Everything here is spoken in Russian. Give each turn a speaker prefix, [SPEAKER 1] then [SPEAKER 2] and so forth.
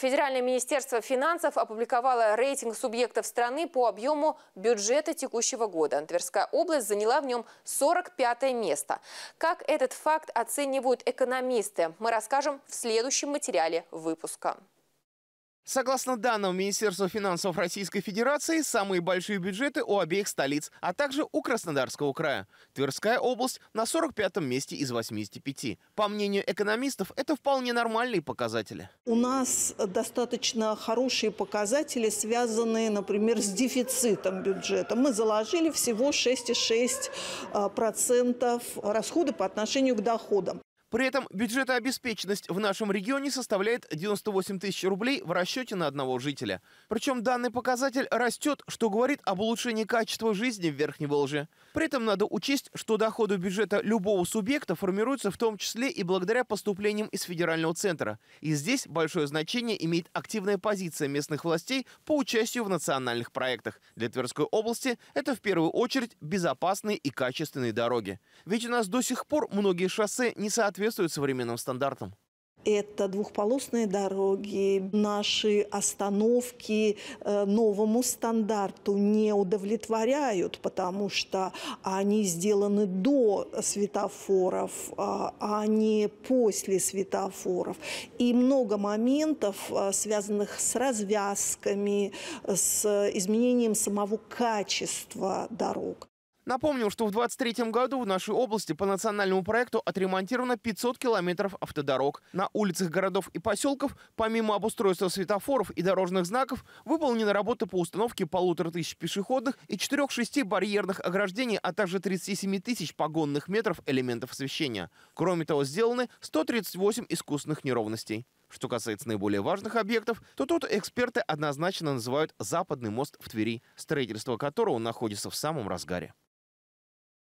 [SPEAKER 1] Федеральное министерство финансов опубликовало рейтинг субъектов страны по объему бюджета текущего года. Тверская область заняла в нем 45 место. Как этот факт оценивают экономисты, мы расскажем в следующем материале выпуска. Согласно данным Министерства финансов Российской Федерации, самые большие бюджеты у обеих столиц, а также у Краснодарского края. Тверская область на 45-м месте из 85. По мнению экономистов, это вполне нормальные показатели.
[SPEAKER 2] У нас достаточно хорошие показатели, связанные, например, с дефицитом бюджета. Мы заложили всего 6,6% а, расходы по отношению к доходам.
[SPEAKER 1] При этом бюджетообеспеченность в нашем регионе составляет 98 тысяч рублей в расчете на одного жителя. Причем данный показатель растет, что говорит об улучшении качества жизни в Верхней Волже. При этом надо учесть, что доходы бюджета любого субъекта формируются в том числе и благодаря поступлениям из федерального центра. И здесь большое значение имеет активная позиция местных властей по участию в национальных проектах. Для Тверской области это в первую очередь безопасные и качественные дороги. Ведь у нас до сих пор многие шоссе не соответствуют соответствует современным стандартам?
[SPEAKER 2] Это двухполосные дороги, наши остановки э, новому стандарту не удовлетворяют, потому что они сделаны до светофоров, а, а не после светофоров. И много моментов, э, связанных с развязками, с изменением самого качества дорог.
[SPEAKER 1] Напомним, что в 2023 году в нашей области по национальному проекту отремонтировано 500 километров автодорог. На улицах городов и поселков, помимо обустройства светофоров и дорожных знаков, выполнена работа по установке полутора тысяч пешеходных и 4-6 барьерных ограждений, а также 37 тысяч погонных метров элементов освещения. Кроме того, сделаны 138 искусственных неровностей. Что касается наиболее важных объектов, то тут эксперты однозначно называют Западный мост в Твери, строительство которого находится в самом разгаре.